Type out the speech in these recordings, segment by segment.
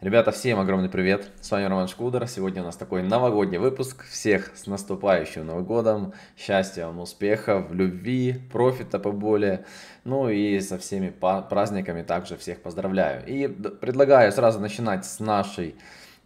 Ребята, всем огромный привет! С вами Роман Шкудер. Сегодня у нас такой новогодний выпуск. Всех с наступающим Новым годом! Счастья вам, успехов, любви, профита поболее. Ну и со всеми праздниками также всех поздравляю. И предлагаю сразу начинать с нашей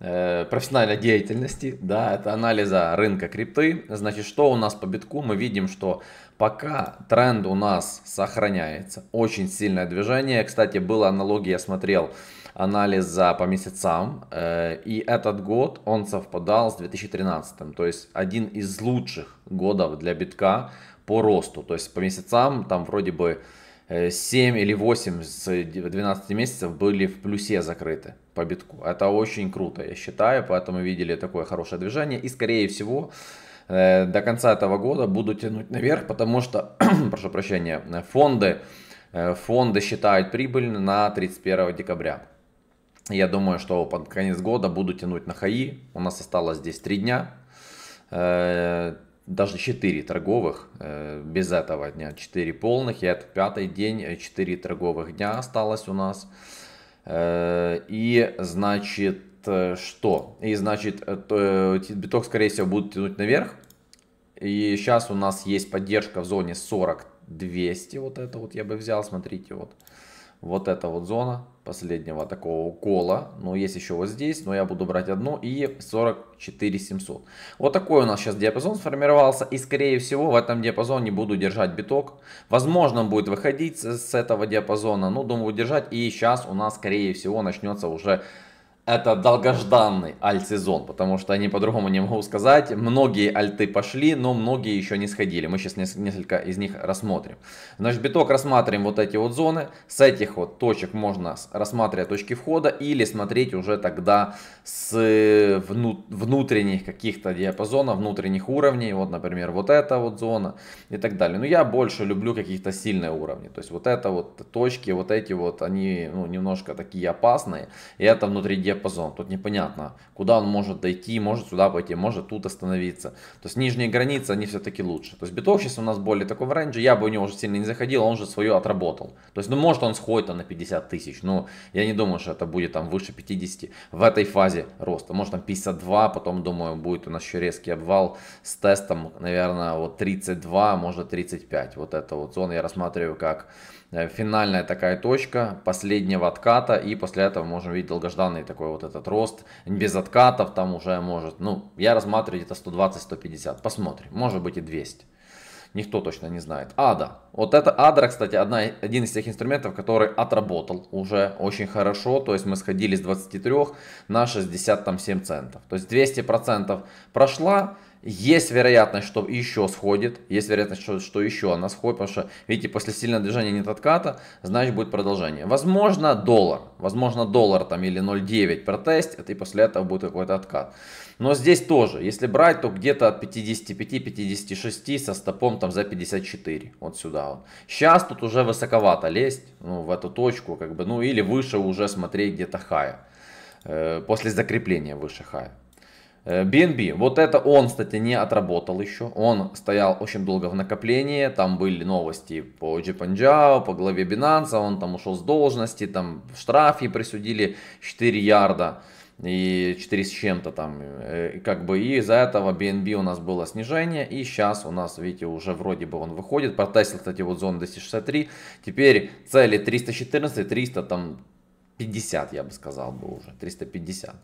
э, профессиональной деятельности, да, это анализа рынка крипты. Значит, что у нас по битку? Мы видим, что пока тренд у нас сохраняется, очень сильное движение. Кстати, было аналогия, я смотрел, анализа по месяцам, э, и этот год он совпадал с 2013, то есть один из лучших годов для битка по росту, то есть по месяцам там вроде бы 7 э, или 8 с 12 месяцев были в плюсе закрыты по битку. Это очень круто, я считаю, поэтому видели такое хорошее движение. И скорее всего э, до конца этого года буду тянуть наверх, потому что, прошу прощения, фонды, фонды считают прибыль на 31 декабря. Я думаю, что под конец года буду тянуть на хаи. У нас осталось здесь 3 дня. Э, даже 4 торговых э, без этого дня. 4 полных. И это пятый день. 4 э, торговых дня осталось у нас. И значит что? И значит биток скорее всего будет тянуть наверх. И сейчас у нас есть поддержка в зоне 40 200. Вот это вот я бы взял. Смотрите вот вот эта вот зона последнего такого укола. Но ну, есть еще вот здесь, но я буду брать одну и 44 700. Вот такой у нас сейчас диапазон сформировался. И скорее всего в этом диапазоне буду держать биток. Возможно будет выходить с этого диапазона, но думаю держать. И сейчас у нас скорее всего начнется уже это долгожданный альт-сезон, потому что они по-другому не могу сказать. Многие альты пошли, но многие еще не сходили. Мы сейчас несколько из них рассмотрим. Значит, биток рассматриваем вот эти вот зоны. С этих вот точек можно рассматривать точки входа или смотреть уже тогда с внутренних каких-то диапазонов, внутренних уровней. Вот, например, вот эта вот зона и так далее. Но я больше люблю каких-то сильные уровни. То есть вот это вот точки, вот эти вот, они ну, немножко такие опасные. И это внутри диапазона диапазон. Тут непонятно, куда он может дойти, может сюда пойти, может тут остановиться. То есть нижние границы, они все-таки лучше. То есть биток сейчас у нас более такой в рейнже, я бы у него уже сильно не заходил, он же свое отработал. То есть, ну может он сходит там, на 50 тысяч, но я не думаю, что это будет там выше 50 в этой фазе роста. Может там 52, потом думаю, будет у нас еще резкий обвал с тестом, наверное, вот 32, может 35. Вот это вот зона я рассматриваю как Э, финальная такая точка последнего отката, и после этого можем видеть долгожданный такой вот этот рост, без откатов там уже может, ну, я рассматриваю где-то 120-150, посмотрим, может быть и 200. Никто точно не знает. АДА. Вот это АДА, кстати, одна, один из тех инструментов, который отработал уже очень хорошо. То есть мы сходили с 23 на 67 центов. То есть 200% прошла. Есть вероятность, что еще сходит, есть вероятность, что, что еще она сходит, потому что, видите, после сильного движения нет отката, значит будет продолжение. Возможно доллар, возможно доллар там или 0,9 протестит, и после этого будет какой-то откат. Но здесь тоже, если брать, то где-то от 55-56 со стопом там за 54, вот сюда вот. Сейчас тут уже высоковато лезть, ну, в эту точку, как бы, ну, или выше уже смотреть где-то хая, э, после закрепления выше хая. BNB, э, вот это он, кстати, не отработал еще, он стоял очень долго в накоплении, там были новости по Джипанджао, по главе Binance, он там ушел с должности, там штраф ей присудили 4 ярда и 4 с чем-то там, э, как бы, и из-за этого BNB у нас было снижение, и сейчас у нас, видите, уже вроде бы он выходит, протестил, кстати, вот зону 263, теперь цели 314, 300, там, 350, я бы сказал бы уже, 350.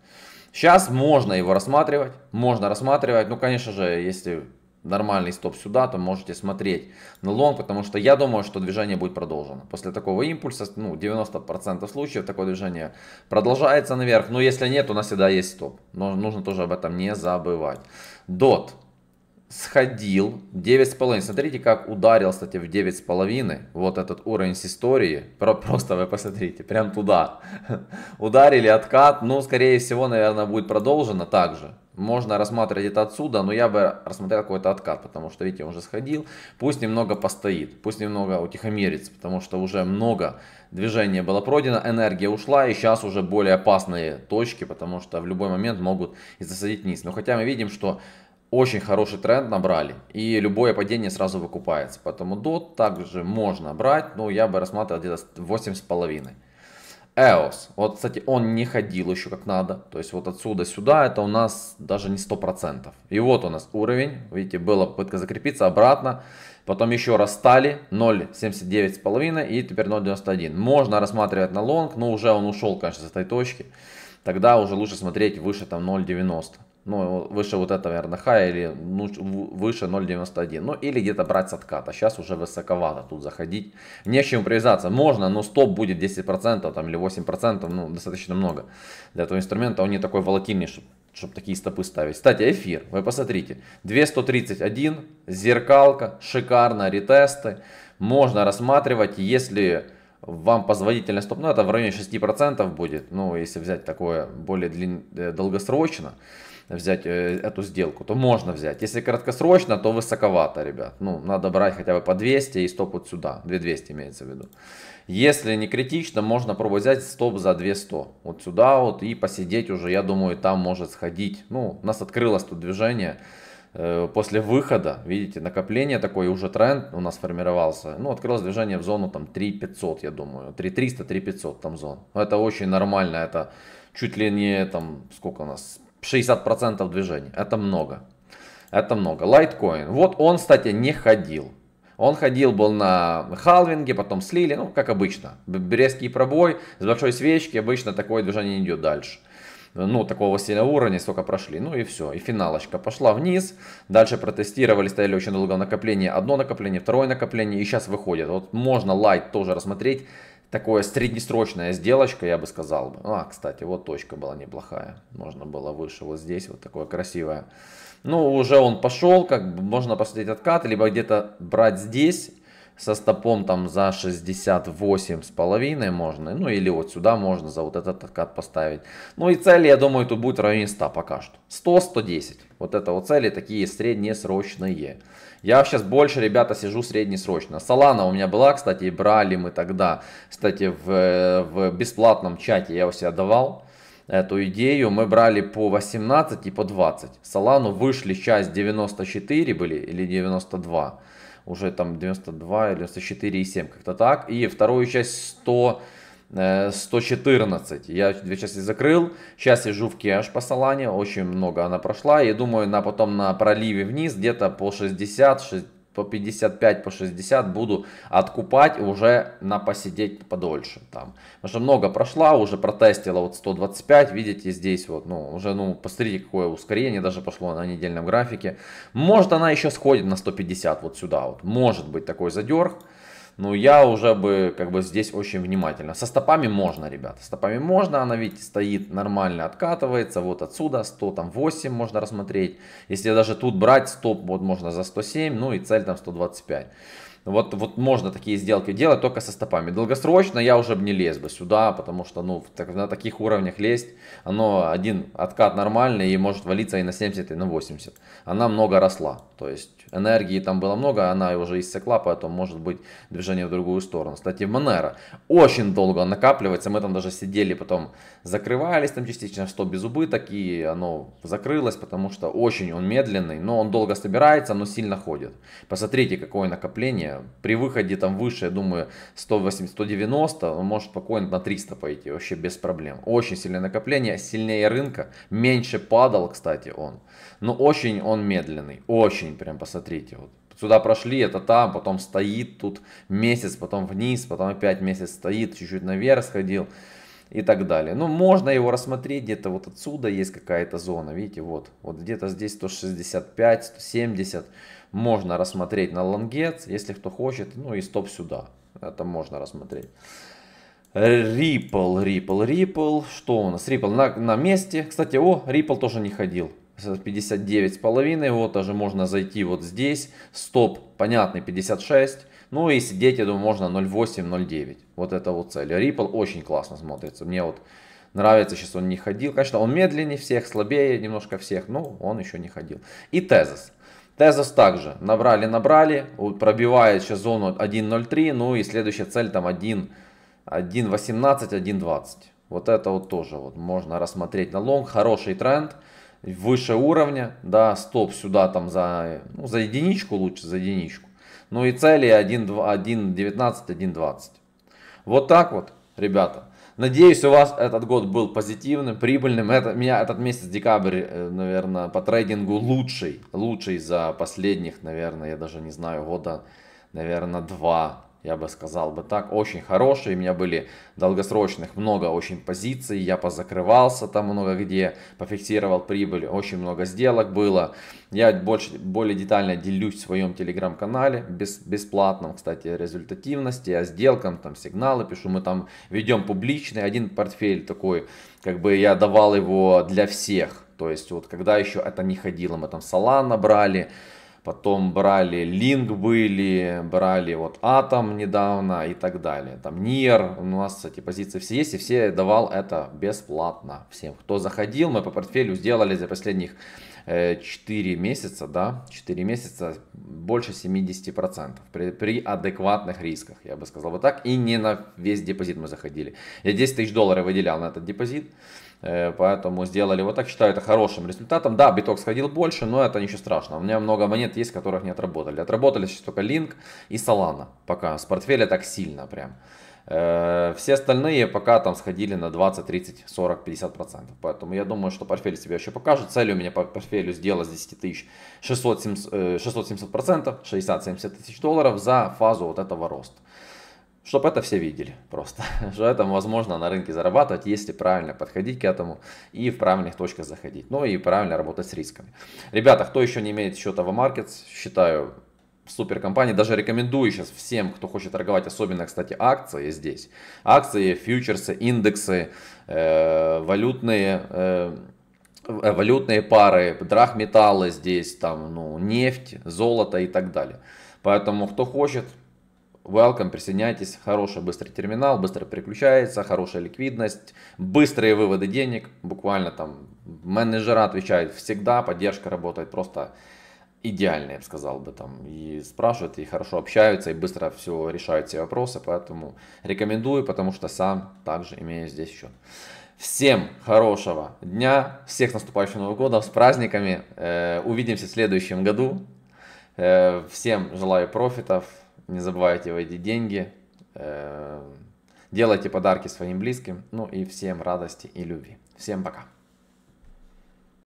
Сейчас можно его рассматривать, можно рассматривать, ну, конечно же, если нормальный стоп сюда, то можете смотреть на лонг, потому что я думаю, что движение будет продолжено. После такого импульса, ну, 90% случаев такое движение продолжается наверх, но если нет, у нас всегда есть стоп, но нужно тоже об этом не забывать. DOT сходил 9,5. Смотрите, как ударил, кстати, в 9,5. Вот этот уровень с истории. просто вы посмотрите, прям туда. Ударили откат. Ну, скорее всего, наверное, будет продолжено также. Можно рассматривать это отсюда, но я бы рассмотрел какой-то откат, потому что, видите, он уже сходил. Пусть немного постоит, пусть немного утихомирится, потому что уже много движения было пройдено, энергия ушла, и сейчас уже более опасные точки, потому что в любой момент могут и засадить вниз. Но хотя мы видим, что очень хороший тренд набрали, и любое падение сразу выкупается. Поэтому DOT также можно брать, но я бы рассматривал где-то 8,5. EOS. Вот, кстати, он не ходил еще как надо. То есть вот отсюда сюда это у нас даже не 100%. И вот у нас уровень. Видите, была попытка закрепиться обратно. Потом еще раз стали 0,79,5 и теперь 0,91. Можно рассматривать на лонг, но уже он ушел, конечно, с этой точки. Тогда уже лучше смотреть выше там 0,90 ну, выше вот это, наверное, high или ну, выше 0.91, ну, или где-то брать с отката, сейчас уже высоковато тут заходить, не к чему привязаться, можно, но стоп будет 10% там, или 8%, ну, достаточно много для этого инструмента, он не такой волатильный, чтобы чтобы такие стопы ставить. Кстати, эфир, вы посмотрите, 2131, зеркалка, шикарно, ретесты, можно рассматривать, если вам позволительный стоп, ну это в районе 6% будет, ну если взять такое более длин, э, долгосрочно, взять э, эту сделку, то можно взять. Если краткосрочно, то высоковато, ребят. Ну, надо брать хотя бы по 200 и стоп вот сюда. 2200 имеется в виду. Если не критично, можно пробовать взять стоп за 200. Вот сюда вот и посидеть уже, я думаю, там может сходить. Ну, у нас открылось тут движение э, после выхода, видите, накопление такое, уже тренд у нас формировался. Ну, открылось движение в зону там 3500, я думаю. 3300, 3500 там зон. Это очень нормально, это чуть ли не там, сколько у нас, 60% движения, Это много. Это много. Лайткоин. Вот он, кстати, не ходил. Он ходил, был на халвинге, потом слили, ну, как обычно. Брестский пробой, с большой свечки, обычно такое движение не идет дальше. Ну, такого сильного уровня, сколько прошли. Ну и все, и финалочка пошла вниз. Дальше протестировали, стояли очень долго накопление. Одно накопление, второе накопление, и сейчас выходит. Вот можно лайт тоже рассмотреть такое среднесрочная сделочка, я бы сказал. Ну, а, кстати, вот точка была неплохая. Можно было выше вот здесь, вот такое красивое. Ну, уже он пошел, как бы можно посмотреть откат, либо где-то брать здесь со стопом там за 68 с половиной можно, ну или вот сюда можно за вот этот откат поставить. Ну и цели, я думаю, тут будет в районе 100 пока что. 100-110. Вот это вот цели такие среднесрочные. Я сейчас больше, ребята, сижу среднесрочно. Салана у меня была, кстати, и брали мы тогда. Кстати, в, в бесплатном чате я у себя давал эту идею. Мы брали по 18 и по 20. Салану вышли часть 94 были или 92 уже там 92 или и 94,7, как-то так. И вторую часть 100, 114. Э, я две части закрыл. Сейчас сижу в кеш по Солане. Очень много она прошла. я думаю, на потом на проливе вниз где-то по 60, 60 по 55, по 60 буду откупать уже на посидеть подольше там. Потому что много прошла, уже протестила вот 125, видите здесь вот, ну уже, ну посмотрите какое ускорение даже пошло на недельном графике. Может она еще сходит на 150 вот сюда вот, может быть такой задерг но ну, я уже бы как бы здесь очень внимательно. Со стопами можно, ребята, стопами можно, она видите стоит нормально, откатывается, вот отсюда 100 там 8 можно рассмотреть. Если даже тут брать стоп, вот можно за 107, ну и цель там 125. Вот, вот можно такие сделки делать только со стопами. Долгосрочно я уже бы не лез бы сюда, потому что ну, так, на таких уровнях лезть, оно один откат нормальный и может валиться и на 70, и на 80. Она много росла, то есть энергии там было много, она уже иссякла, поэтому может быть движение в другую сторону. Кстати, Monero очень долго накапливается, мы там даже сидели потом, закрывались там частично, что без убыток, и оно закрылось, потому что очень он медленный, но он долго собирается, но сильно ходит. Посмотрите, какое накопление при выходе там выше, я думаю, 180-190, он может спокойно на 300 пойти, вообще без проблем. Очень сильное накопление, сильнее рынка, меньше падал, кстати, он. Но ну, очень он медленный, очень, прям посмотрите, вот сюда прошли, это там, потом стоит тут месяц, потом вниз, потом опять месяц стоит, чуть-чуть наверх сходил и так далее. Ну, можно его рассмотреть, где-то вот отсюда есть какая-то зона, видите, вот, вот где-то здесь 165, 170, можно рассмотреть на лонгет, если кто хочет, ну и стоп сюда, это можно рассмотреть. Ripple, Ripple, Ripple, что у нас? Ripple на, на месте, кстати, о, Ripple тоже не ходил, 59,5, вот даже можно зайти вот здесь, стоп, понятный, 56, ну и сидеть, я думаю, можно 0,8, 0,9, вот это вот цель. Ripple очень классно смотрится, мне вот нравится, сейчас он не ходил, конечно, он медленнее всех, слабее немножко всех, но он еще не ходил. И Тезос. Тезос также набрали-набрали, пробивает сейчас зону 1.03, ну и следующая цель там 1.18, 1.20. Вот это вот тоже вот можно рассмотреть на лонг, хороший тренд, выше уровня, да, стоп сюда там за, ну, за единичку лучше, за единичку. Ну и цели 1.19, 1.20. Вот так вот, ребята. Надеюсь, у вас этот год был позитивным, прибыльным. Это, меня этот месяц, декабрь, э, наверное, по трейдингу лучший. Лучший за последних, наверное, я даже не знаю, года, наверное, два я бы сказал бы так, очень хорошие. У меня были долгосрочных много очень позиций, я позакрывался там много где, пофиксировал прибыль, очень много сделок было. Я больше, более детально делюсь в своем телеграм-канале, без, бесплатном, кстати, результативности, о сделкам, там сигналы пишу, мы там ведем публичный, один портфель такой, как бы я давал его для всех. То есть вот когда еще это не ходило, мы там Солана брали, потом брали Link были, брали вот Атом недавно и так далее. Там Нир, у нас эти позиции все есть, и все давал это бесплатно всем, кто заходил. Мы по портфелю сделали за последних 4 э, месяца, да, 4 месяца больше 70% при, при адекватных рисках, я бы сказал вот так, и не на весь депозит мы заходили. Я 10 тысяч долларов выделял на этот депозит, э, поэтому сделали вот так, считаю это хорошим результатом. Да, биток сходил больше, но это ничего страшного, у меня много монет есть, которых не отработали. Отработали сейчас только Link и Solana пока, с портфеля так сильно прям. Э, все остальные пока там сходили на 20, 30, 40, 50 процентов. Поэтому я думаю, что портфель себе еще покажет. Цель у меня по портфелю сделала с 10 тысяч 600-700 э, процентов, 60-70 тысяч долларов за фазу вот этого роста. Чтобы это все видели просто, что это возможно на рынке зарабатывать, если правильно подходить к этому и в правильных точках заходить. Ну и правильно работать с рисками. Ребята, кто еще не имеет счета в Markets, считаю суперкомпании Даже рекомендую сейчас всем, кто хочет торговать, особенно, кстати, акции здесь. Акции, фьючерсы, индексы, э, валютные, э, э, валютные пары, драгметаллы здесь, там, ну, нефть, золото и так далее. Поэтому, кто хочет, welcome, присоединяйтесь. Хороший быстрый терминал, быстро переключается, хорошая ликвидность, быстрые выводы денег. Буквально там менеджера отвечают всегда, поддержка работает просто идеальные, я бы сказал бы, там, и спрашивают, и хорошо общаются, и быстро все решают все вопросы, поэтому рекомендую, потому что сам также имею здесь счет. Всем хорошего дня, всех наступающего Нового года, с праздниками, э, увидимся в следующем году, э, всем желаю профитов, не забывайте войти деньги, э, делайте подарки своим близким, ну и всем радости и любви. Всем пока!